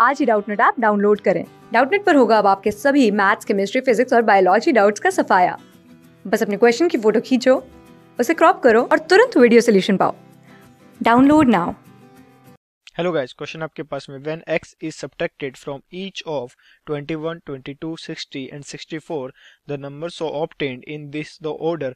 आज ही Doubtnut app download करें डाउटनेट पर होगा अब आपके सभी मैथ्स केमिस्ट्री फिजिक्स और बायोलॉजी डाउट्स का सफाया बस अपने क्वेश्चन की फोटो खींचो उसे क्रॉप करो और तुरंत वीडियो सोल्यूशन पाओ download now hello guys question आपके पास में when x is subtracted from each of 21, 22, 60 and 64 the number so obtained in this the order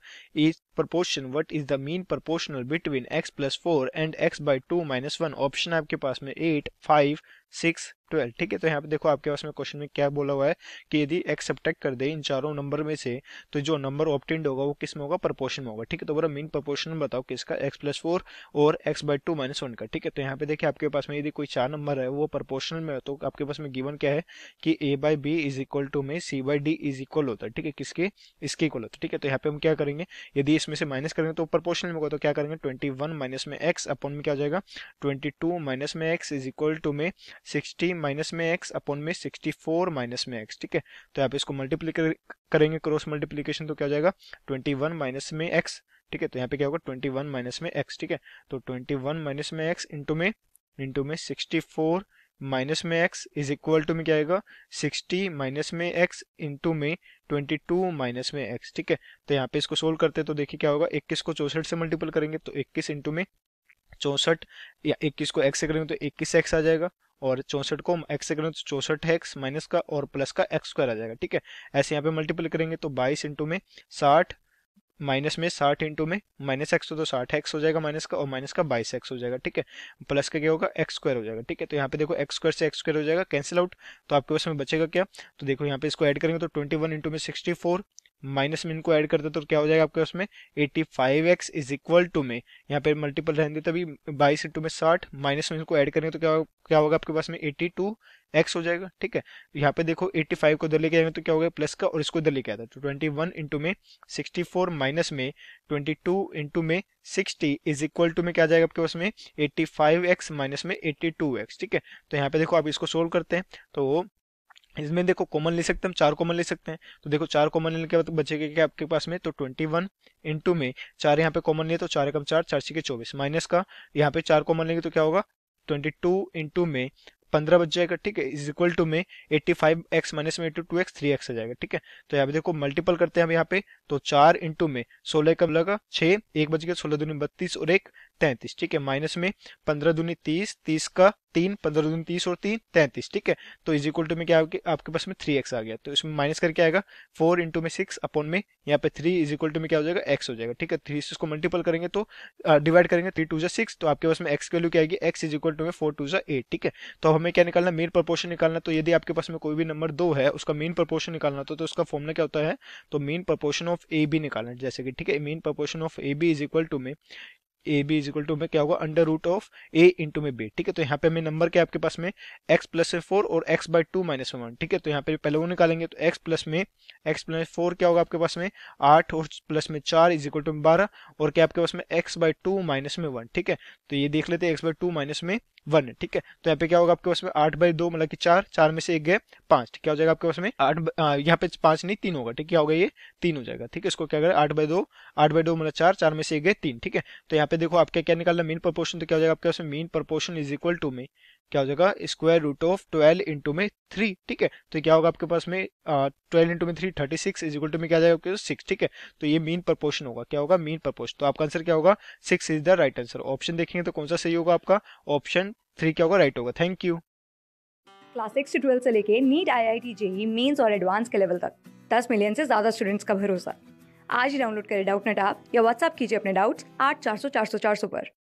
is proportion what is the mean proportional between x plus four and x by two minus one option है आपके पास में eight five six twelve ठीक है तो यहाँ पे देखो आपके पास में क्वेश्चन में क्या बोला हुआ है कि यदि एक्स सब्टेक्ट कर दे इन चारों नंबर में से तो जो नंबर ऑप्टेंड होगा वो किस में होगा प्रपोर्शन में होगा ठीक है तो बोला मीन प्रपोर्शन बताओ किसका एक्स प्लस फोर और x by two minus one का ठीक है तो यहाँ पे देखिए आपके पास में यदि कोई चार नंबर है वो प्रपोर्शन में है तो आपके पास में गिवन क्या है कि a by b is equal to में c by d is equal होता है ठीक है किसके इसके इक्वल होता है ठीक है तो यहाँ पे हम क्या करेंगे यदि इसमें से माइनस करेंगे तो ऊपर पोर्शन में होगा तो क्या करेंगे ट्वेंटी वन माइनस में एक्स अपॉन में क्या हो जाएगा ट्वेंटी टू माइनस में एक्स इज इक्वल टू में सिक्सटी माइनस में एक्स अपॉन में सिक्सटी फोर माइनस में एक्स ठीक है तो आप इसको मल्टीप्ली करेंगे क्रॉस मल्टीप्लीकेशन तो क्या हो जाएगा ट्वेंटी वन माइनस में एक्स ठीक है तो यहाँ पे क्या होगा ट्वेंटी वन माइनस में एक्स ठीक है तो ट्वेंटी वन माइनस में एक्स इंटू में इंटू में सिक्सटी फोर माइनस में एक्स इज इक्वल टू में क्या आएगा सिक्सटी माइनस में एक्स इंटू में ट्वेंटी टू माइनस में एक्स ठीक है तो यहाँ पे इसको सोल्व करते हैं तो देखिए क्या होगा इक्कीस को चौसठ से मल्टीपल करेंगे तो इक्कीस इंटू में चौसठ या इक्कीस को एक्स से करेंगे तो इक्कीस एक्स आ जाएगा और चौसठ को एक्स से करेंगे तो चौसठ एक्स माइनस का और प्लस का एक्स स्क्वायर आ जाएगा ठीक है ऐसे यहाँ पे मल्टीपल करेंगे तो बाईस इंटू में साठ माइनस में साठ इंटू में माइनस एक्स तो साठ एक्स हो जाएगा माइनस का और माइनस का बाईस एक्स हो जाएगा ठीक है प्लस का क्या होगा एक्स स्क्वायर हो जाएगा ठीक है तो यहाँ पे देखो एक्स स्क्वायर से एक्स स्क्वायर हो जाएगा कैंसिल आउट तो आपके पास में बचेगा क्या तो देखो यहाँ पे इसको ऐड करेंगे तो ट्वेंटी वन इंटू में सिक्सटी फोर माइनस में इनको ऐड करते तो क्या हो जाएगा आपके उसमें eighty five x is equal to में यहाँ पे मल्टीपल रहने तभी बाईस इंटू में साठ माइनस में इनको ऐड करेंगे तो क्या क्या होगा आपके पास में एट्टी टू एक्स हो जाएगा ठीक है यहाँ पे देखो 85 को इधर लेके आएंगे तो क्या होगा प्लस का और इसको इधर लेके आता है तो 21 वन इंटू में सिक्सटी फोर माइनस में ट्वेंटी टू इंटू में सिक्सटी इज इक्वल टू में क्या जाएगा आपके पास में एट्टी फाइव एक्स माइनस में एट्टी टू एक्स ठीक है तो यहाँ पे देखो आप इसको सोल्व करते हैं तो इसमें देखो कॉमन ले सकते हैं चार कॉमन ले सकते हैं तो देखो चार कॉमन लेने के बाद बचेगा क्या आपके पास में तो ट्वेंटी वन इंटू में चार यहाँ पे कॉमन लिए तो चार कम चार चार सी के चौबीस माइनस का यहाँ पे चार कॉमन लेंगे तो क्या होगा ट्वेंटी टू इंटू में पंद्रह बच जाएगा ठीक है इज इक्वल टू में एट्टी फाइव एक्स माइनस में eighty two x three x आ जाएगा ठीक है तो यहाँ पे देखो मल्टीपल करते हैं हम यहाँ पे तो चार इंटू में सोलह कब लगा छह एक बज गया सोलह दो बत्तीस और एक तैतीस ठीक है माइनस में पंद्रह दूनी तीस तीस का तीन पंद्रह दूनी तीस और तीन तैतीस ठीक है तो इज इक्वल टू में क्या आपके आपके पास में थ्री एक्स आ गया तो इसमें माइनस करके आएगा फोर इंटू में सिक्स अपॉन में यहाँ पे थ्री इज इक्वल टू में क्या हो जाएगा एक्स हो जाएगा ठीक है थ्री से इसको मल्टीपल करेंगे तो डिवाइड करेंगे थ्री टू जो सिक्स तो आपके पास में एक्स वैल्यू क्या आएगी एक्स इज इक्वल टू में फोर टू जो एट ठीक है तो हमें क्या निकालना मेन प्रपोर्शन निकालना तो यदि आपके पास में कोई भी नंबर दो है उसका मेन प्रपोर्शन निकालना तो, तो उसका फॉर्मला क्या होता है तो mean proportion of a b निकालना जैसे कि ठीक है mean proportion of a b is equal to में a b is equal to में क्या होगा under root of a into में बी ठीक है तो यहाँ पे हमें नंबर क्या आपके पास में एक्स प्लस में फोर और एक्स बाई टू माइनस में वन ठीक है तो यहाँ पे पहले वो निकालेंगे तो एक्स प्लस में एक्स प्लस फोर क्या होगा आपके पास में आठ और प्लस में चार इज इक्वल टू में बारह और क्या आपके पास में एक्स बाई टू माइनस में वन ठीक है तो ये देख लेते हैं एक्स बाई टू माइनस में वन ठीक है तो यहाँ पे क्या होगा आपके पास में आठ बाई दो मतलब कि चार चार में से एक गए पांच क्या हो जाएगा आपके पास में आठ यहाँ पे पांच नहीं तीन होगा ठीक क्या होगा ये तीन हो जाएगा ठीक है इसको क्या करें आठ बाई दो आठ बाई दो मतलब चार चार में से एक गए तीन ठीक है तो यहाँ पे देखो आपके क्या निकालना मीन प्रपोर्शन तो क्या हो जाएगा आपके पास में mean proportion is equal to में क्या हो जाएगा square root of twelve into में थ्री ठीक है तो क्या होगा आपके पास में ट्वेल्व इंटू में three thirty six is equal to में क्या जाएगा आपके सिक्स ठीक है तो ये मीन प्रपोर्शन होगा क्या होगा मीन प्रपोर्शन तो आपका आंसर क्या होगा six is the right answer option देखेंगे तो कौन सा सही होगा आपका ऑप्शन थ्री क्या होगा राइट होगा थैंक यू क्लास सिक्स से ट्वेल्व से लेके NEET I I T JEE mains और एडवांस के लेवल तक दस मिलियन से ज़्यादा स्टूडेंट्स का भरोसा आज ही डाउनलोड करें डाउट नेट आप या व्हाट्सअप कीजिए अपने डाउट्स आठ चार सौ चार सौ चार सौ पर